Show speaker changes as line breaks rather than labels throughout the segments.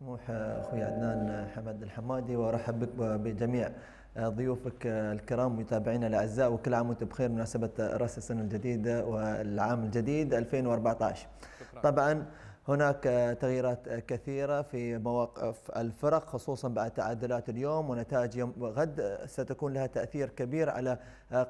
مسموح آه، اخوي عدنان آه، حمد الحمادي وارحب بك بجميع آه، ضيوفك الكرام متابعينا الاعزاء وكل عام وانتم بخير بمناسبه راس السنه الجديده والعام الجديد 2014 طبعا هناك تغييرات كثيرة في مواقف الفرق خصوصا بعد تعادلات اليوم ونتائج يوم غد ستكون لها تأثير كبير على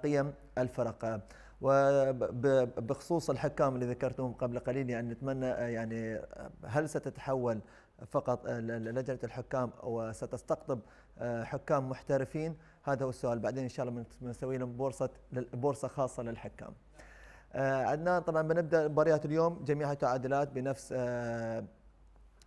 قيم الفرق وبخصوص الحكام اللي ذكرتهم قبل قليل يعني نتمنى يعني هل ستتحول فقط آه، لجنه الحكام وستستقطب آه، حكام محترفين هذا هو السؤال بعدين ان شاء الله بنسوي لهم بورصه بورصه خاصه للحكام آه، عدنان طبعا بنبدا مباريات اليوم جميعها تعادلات بنفس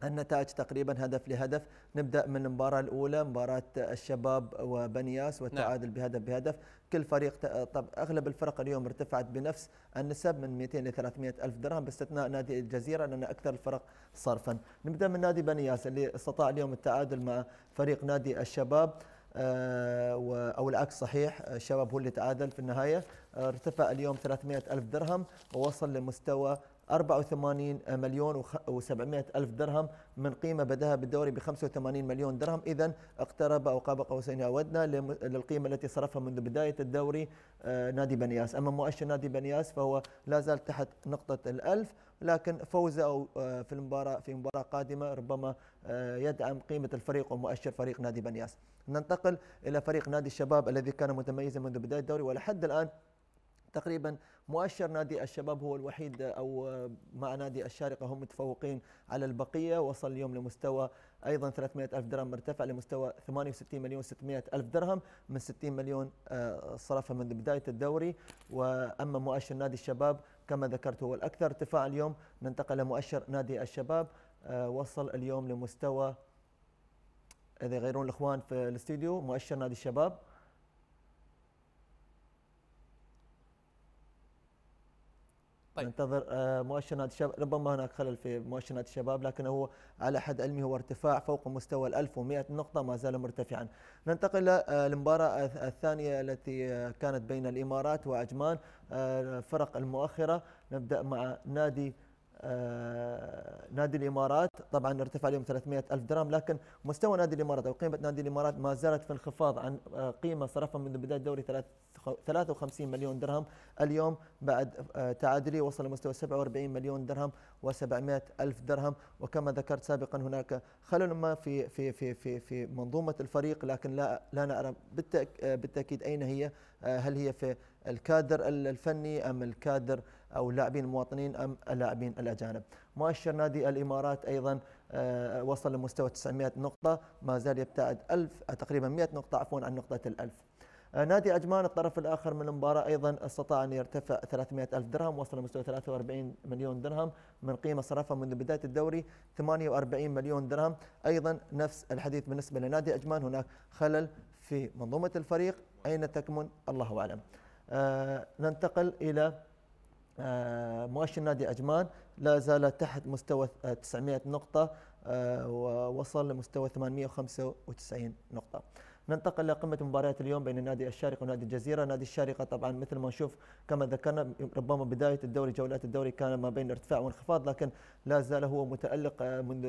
النتائج تقريبا هدف لهدف نبدا من المباراه الاولى مباراه الشباب وبنياس نعم. والتعادل نعم. بهدف بهدف كل فريق طب اغلب الفرق اليوم ارتفعت بنفس النسب من 200 ل 300 الف درهم باستثناء نادي الجزيره لان اكثر الفرق صرفا نبدا من نادي بنياس اللي استطاع اليوم التعادل مع فريق نادي الشباب آه، او العكس صحيح الشباب هو اللي تعادل في النهايه ارتفع اليوم 300 الف درهم ووصل لمستوى 84 مليون و700 ألف درهم من قيمة بدأها بالدوري ب 85 مليون درهم إذا اقترب أو قاب قوسين أودنا للقيمة التي صرفها منذ بداية الدوري آه، نادي بنياس أما مؤشر نادي بنياس فهو لا زال تحت نقطة الألف لكن فوزه أو آه، في المباراة في مباراة قادمة ربما آه، يدعم قيمة الفريق ومؤشر فريق نادي بنياس ننتقل إلى فريق نادي الشباب الذي كان متميزا منذ بداية الدوري ولحد الآن تقريبا مؤشر نادي الشباب هو الوحيد او مع نادي الشارقه هم متفوقين على البقيه وصل اليوم لمستوى ايضا 300 الف درهم مرتفع لمستوى 68 مليون 600 الف درهم من 60 مليون آه، صرفها منذ بدايه الدوري واما مؤشر نادي الشباب كما ذكرت هو الاكثر ارتفاع اليوم ننتقل لمؤشر نادي الشباب آه، وصل اليوم لمستوى اذا يغيرون الاخوان في الاستديو مؤشر نادي الشباب طيب. ننتظر آه، مؤشرات الشباب ربما هناك خلل في مؤشرات الشباب لكن هو على حد علمي هو ارتفاع فوق مستوى ال 1100 نقطة ما زال مرتفعا ننتقل للمباراة آه، الثانية التي آه، كانت بين الإمارات وعجمان فرق المؤخرة نبدأ مع نادي آه، نادي الامارات طبعا ارتفع اليوم 300 الف درهم لكن مستوى نادي الامارات او قيمه نادي الامارات ما زالت في انخفاض عن آه، قيمه صرفها منذ بدايه الدوري 53 مليون درهم اليوم بعد آه، تعادلي وصل لمستوى 47 مليون درهم و700 الف درهم وكما ذكرت سابقا هناك خلل ما في في في في في منظومه الفريق لكن لا لا نرى بالتاكيد اين هي هل هي في الكادر الفني ام الكادر او اللاعبين المواطنين ام اللاعبين الاجانب. مؤشر نادي الامارات ايضا آه، وصل لمستوى 900 نقطه ما زال يبتعد 1000 آه، تقريبا 100 نقطه عفوا عن نقطه ال1000 آه، نادي عجمان الطرف الآخر من المباراة أيضا استطاع أن يرتفع 300 ألف درهم وصل لمستوى 43 مليون درهم من قيمة صرفها منذ بداية الدوري 48 مليون درهم أيضا نفس الحديث بالنسبة لنادي عجمان هناك خلل في منظومة الفريق أين تكمن الله أعلم آه ننتقل إلى آه، مؤشر نادي عجمان لا زال تحت مستوى 900 آه، نقطة آه، ووصل لمستوى 895 نقطة. ننتقل لقمة مباريات اليوم بين نادي الشارقة ونادي الجزيرة، نادي الشارقة طبعا مثل ما نشوف كما ذكرنا ربما بداية الدوري جولات الدوري كان ما بين ارتفاع وانخفاض لكن لا زال هو متألق منذ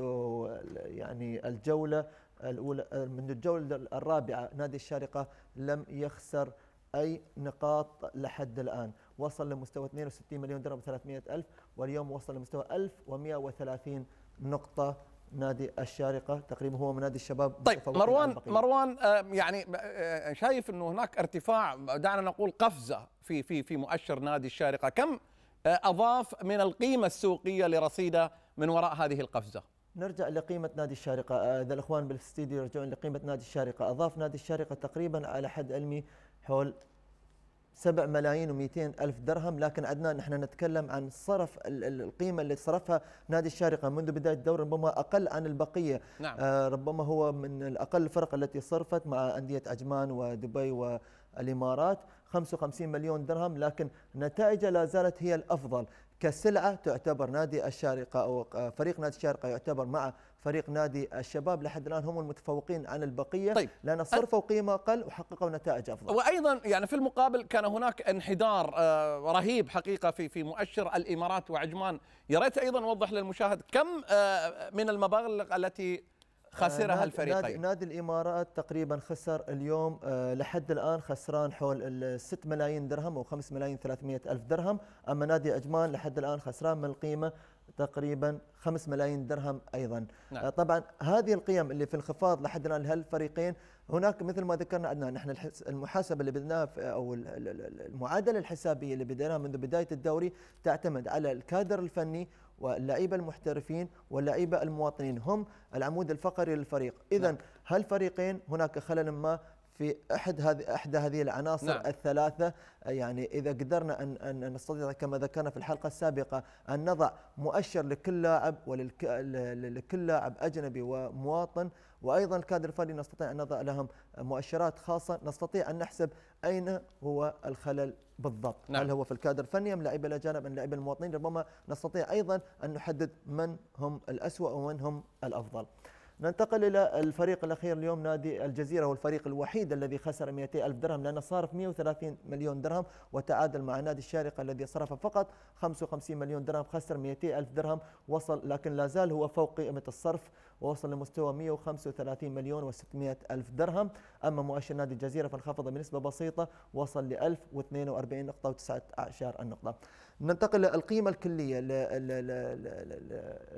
يعني الجولة الأولى منذ الجولة الرابعة نادي الشارقة لم يخسر أي نقاط لحد الآن. وصل لمستوى 62 مليون درهم 300 ألف واليوم وصل لمستوى 1130 نقطة نادي الشارقة تقريبا هو من نادي الشباب طيب مروان مروان آه، يعني آه، آه، شايف أنه هناك ارتفاع دعنا نقول قفزة في في في مؤشر نادي الشارقة كم أضاف من القيمة السوقية لرصيدة من وراء هذه القفزة نرجع لقيمة نادي الشارقة إذا الأخوان بالاستديو يرجعون لقيمة نادي الشارقة أضاف نادي الشارقة تقريبا على حد علمي حول 7 ملايين و200 ألف درهم لكن عدنا نحن نتكلم عن صرف القيمة اللي صرفها نادي الشارقة منذ بداية الدوري ربما أقل عن البقية نعم. آه ربما هو من الأقل الفرق التي صرفت مع أندية عجمان ودبي والإمارات 55 مليون درهم لكن نتائجه لا زالت هي الأفضل كسلعة تعتبر نادي الشارقة أو آه، فريق نادي الشارقة يعتبر مع فريق نادي الشباب لحد الان هم المتفوقين عن البقيه طيب. لان صرفوا قيمه اقل وحققوا نتائج افضل وايضا يعني في المقابل كان هناك انحدار آه، رهيب حقيقه في في مؤشر الامارات وعجمان يا ريت ايضا اوضح للمشاهد كم آه، من المبالغ التي خسرها آه، الفريقين نادي الامارات تقريبا خسر اليوم آه، لحد الان خسران حول 6 ملايين درهم او 5 ملايين 300 الف درهم اما نادي اجمان لحد الان خسران من القيمه تقريبا 5 ملايين درهم ايضا نعم. آه، طبعا هذه القيم اللي في انخفاض لحد الان لهالفريقين هناك مثل ما ذكرنا عدنان نحن المحاسبه اللي بدناها او المعادله الحسابيه اللي بديناها منذ بدايه الدوري تعتمد على الكادر الفني واللعيبه المحترفين واللعيبه المواطنين هم العمود الفقري للفريق اذا نعم. هالفريقين هناك خلل ما في احد هذه احدى هذه العناصر نعم. الثلاثه يعني اذا قدرنا ان ان نستطيع كما ذكرنا في الحلقه السابقه ان نضع مؤشر لكل لاعب ولكل لاعب اجنبي ومواطن وايضا الكادر الفني نستطيع ان نضع لهم مؤشرات خاصه نستطيع ان نحسب اين هو الخلل بالضبط نعم. هل هو في الكادر الفني ام لاعبي الاجانب ام لاعبي المواطنين ربما نستطيع ايضا ان نحدد من هم الاسوا ومن هم الافضل ننتقل إلى الفريق الأخير اليوم نادي الجزيرة هو الفريق الوحيد الذي خسر 200 ألف درهم لأنه صارف 130 مليون درهم وتعادل مع نادي الشارقة الذي صرف فقط 55 مليون درهم خسر 200 ألف درهم وصل لكن لا زال هو فوق قيمة الصرف ووصل لمستوى 135 مليون و600 ألف درهم أما مؤشر نادي الجزيرة فانخفض بنسبة بسيطة وصل ل 1042 نقطة و19 النقطة ننتقل للقيمة الكلية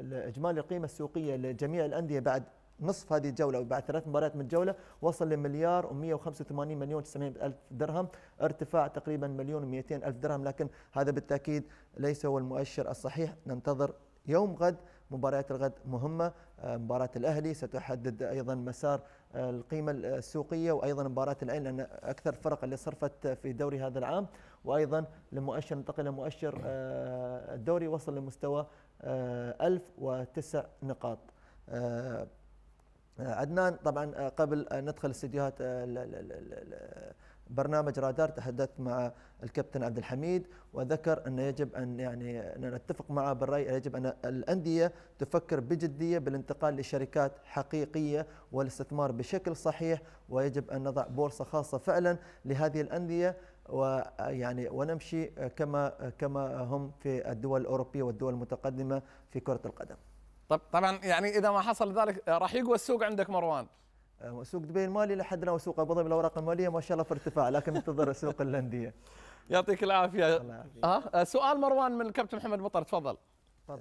لإجمالي القيمة السوقية لجميع الأندية بعد نصف هذه الجولة وبعد ثلاث مباريات من الجولة وصل لمليار و185 مليون و 900 ألف درهم ارتفاع تقريبا مليون و200 ألف درهم لكن هذا بالتأكيد ليس هو المؤشر الصحيح ننتظر يوم غد مباريات الغد مهمة آه، مباراة الأهلي ستحدد أيضا مسار آه، القيمة السوقية وأيضا مباراة العين لأن أكثر الفرق اللي صرفت في دوري هذا العام وايضا لمؤشر انتقل لمؤشر آه، الدوري وصل لمستوى 1009 آه، نقاط آه، عدنان طبعا قبل ان ندخل استديوهات برنامج رادار تحدثت مع الكابتن عبد الحميد وذكر انه يجب ان يعني أن نتفق معه بالراي يجب ان الانديه تفكر بجديه بالانتقال لشركات حقيقيه والاستثمار بشكل صحيح ويجب ان نضع بورصه خاصه فعلا لهذه الانديه ويعني آه، ونمشي آه، كما آه، كما هم في الدول الاوروبيه والدول المتقدمه في كره القدم. طب طبعا يعني اذا ما حصل ذلك راح يقوى السوق عندك مروان. سوق دبي المالي لحد الان وسوق ابو ظبي الاوراق الماليه ما شاء الله في ارتفاع لكن ننتظر السوق الانديه. يعطيك العافيه. أه سؤال مروان من الكابتن محمد مطر تفضل. تفضل.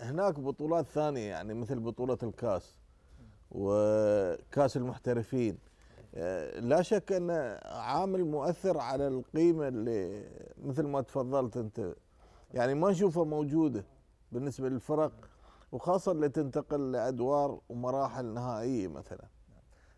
هناك بطولات ثانيه يعني مثل بطوله الكاس وكاس المحترفين. آه، لا شك ان عامل مؤثر على القيمه اللي مثل ما تفضلت انت يعني ما نشوفها موجوده بالنسبه للفرق وخاصه اللي تنتقل لادوار ومراحل نهائيه مثلا.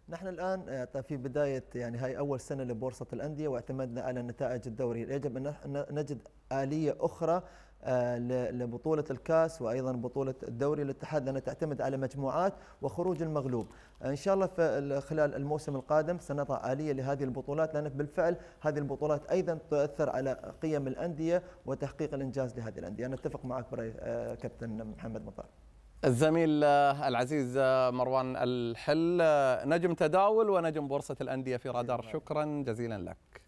نحن الان آه، طيب في بدايه يعني هاي اول سنه لبورصه الانديه واعتمدنا على نتائج الدوري، يجب ان نجد اليه اخرى آه، لبطولة الكاس وأيضا بطولة الدوري للاتحاد لأنها تعتمد على مجموعات وخروج المغلوب إن شاء الله في خلال الموسم القادم سنضع آلية لهذه البطولات لأن بالفعل هذه البطولات أيضا تؤثر على قيم الأندية وتحقيق الإنجاز لهذه الأندية أنا أتفق معك برأي آه، كابتن محمد مطار الزميل آه، العزيز مروان الحل نجم تداول ونجم بورصة الأندية في رادار شكرا جزيلا لك